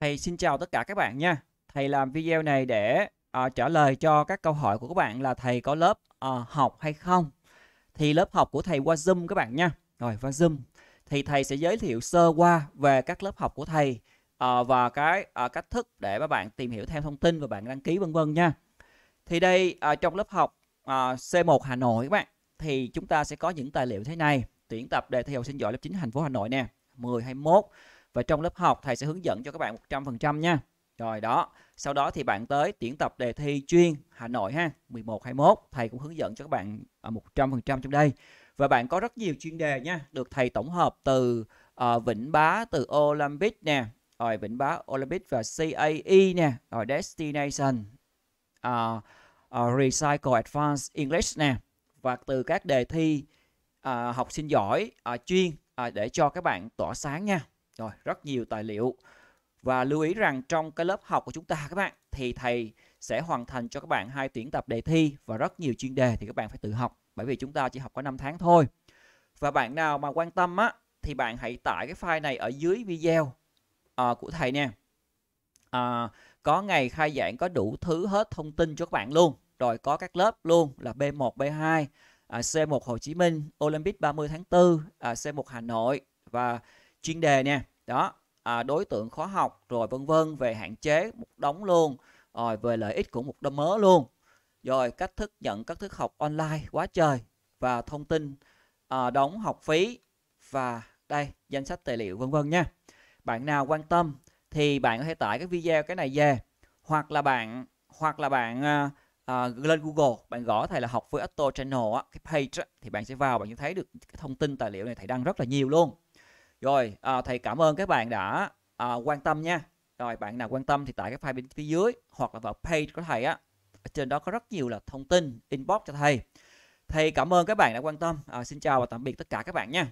Thầy xin chào tất cả các bạn nha. Thầy làm video này để uh, trả lời cho các câu hỏi của các bạn là thầy có lớp uh, học hay không. Thì lớp học của thầy qua Zoom các bạn nha. Rồi qua Zoom thì thầy sẽ giới thiệu sơ qua về các lớp học của thầy uh, và cái uh, cách thức để các bạn tìm hiểu thêm thông tin và bạn đăng ký vân vân nha. Thì đây uh, trong lớp học uh, C1 Hà Nội các bạn thì chúng ta sẽ có những tài liệu thế này tuyển tập đề thi học sinh giỏi lớp 9 thành phố Hà Nội nè 10 21 và trong lớp học thầy sẽ hướng dẫn cho các bạn 100% nha rồi đó sau đó thì bạn tới tuyển tập đề thi chuyên Hà Nội ha 11 21 thầy cũng hướng dẫn cho các bạn 100% à, trong đây và bạn có rất nhiều chuyên đề nha được thầy tổng hợp từ uh, Vĩnh Bá từ Olympic nè rồi Vĩnh Bá Olympic và CAE nè rồi Destination uh, uh, Recycle Advanced English nè và từ các đề thi uh, học sinh giỏi uh, chuyên uh, để cho các bạn tỏa sáng nha rồi, rất nhiều tài liệu. Và lưu ý rằng trong cái lớp học của chúng ta các bạn thì thầy sẽ hoàn thành cho các bạn hai tuyển tập đề thi và rất nhiều chuyên đề thì các bạn phải tự học bởi vì chúng ta chỉ học có 5 tháng thôi. Và bạn nào mà quan tâm á thì bạn hãy tải cái file này ở dưới video uh, của thầy nè Uh, ờ, có ngày khai giảng có đủ thứ hết thông tin cho các bạn luôn. Rồi có các lớp luôn là B1, B2, uh, C1 Hồ Chí Minh, Olympic 30 tháng 4, uh, C1 Hà Nội và chuyên đề nha đó à, đối tượng khó học rồi vân vân về hạn chế một đống luôn rồi về lợi ích của một đống mớ luôn rồi cách thức nhận các thức học online quá trời và thông tin à, đóng học phí và đây danh sách tài liệu vân vân nha bạn nào quan tâm thì bạn có thể tải cái video cái này về hoặc là bạn hoặc là bạn à, à, lên Google bạn gõ thầy là học với Atto Channel á, cái page á, thì bạn sẽ vào bạn sẽ thấy được cái thông tin tài liệu này thầy đăng rất là nhiều luôn rồi à, thầy cảm ơn các bạn đã à, quan tâm nha. Rồi bạn nào quan tâm thì tại cái file bên phía dưới hoặc là vào page của thầy á. Ở trên đó có rất nhiều là thông tin inbox cho thầy. Thầy cảm ơn các bạn đã quan tâm. À, xin chào và tạm biệt tất cả các bạn nha.